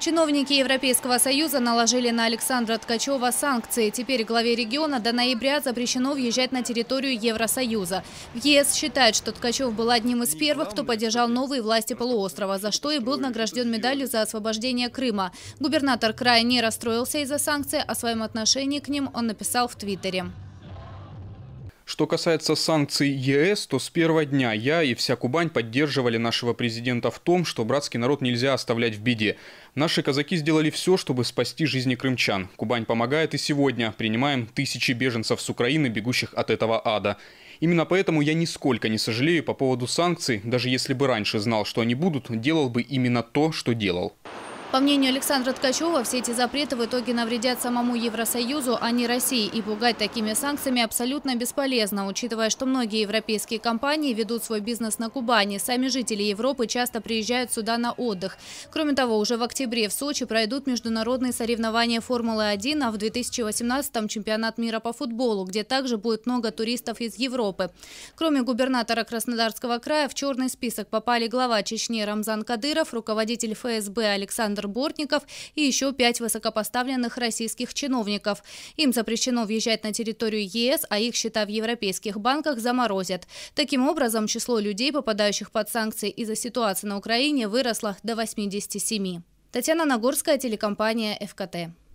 Чиновники Европейского Союза наложили на Александра Ткачева санкции. Теперь главе региона до ноября запрещено въезжать на территорию Евросоюза. В ЕС считают, что Ткачев был одним из первых, кто поддержал новые власти полуострова, за что и был награжден медалью за освобождение Крыма. Губернатор края не расстроился из-за санкций, о своем отношении к ним он написал в Твиттере. Что касается санкций ЕС, то с первого дня я и вся Кубань поддерживали нашего президента в том, что братский народ нельзя оставлять в беде. Наши казаки сделали все, чтобы спасти жизни крымчан. Кубань помогает и сегодня. Принимаем тысячи беженцев с Украины, бегущих от этого ада. Именно поэтому я нисколько не сожалею по поводу санкций, даже если бы раньше знал, что они будут, делал бы именно то, что делал. По мнению Александра Ткачева, все эти запреты в итоге навредят самому Евросоюзу, а не России. И пугать такими санкциями абсолютно бесполезно, учитывая, что многие европейские компании ведут свой бизнес на Кубани. Сами жители Европы часто приезжают сюда на отдых. Кроме того, уже в октябре в Сочи пройдут международные соревнования «Формулы-1», а в 2018-м чемпионат мира по футболу, где также будет много туристов из Европы. Кроме губернатора Краснодарского края, в черный список попали глава Чечни Рамзан Кадыров, руководитель ФСБ Александр Александр Бортников и еще пять высокопоставленных российских чиновников. Им запрещено въезжать на территорию ЕС, а их счета в европейских банках заморозят. Таким образом, число людей, попадающих под санкции из-за ситуации на Украине, выросло до 87. Татьяна Нагорская, телекомпания ФКТ.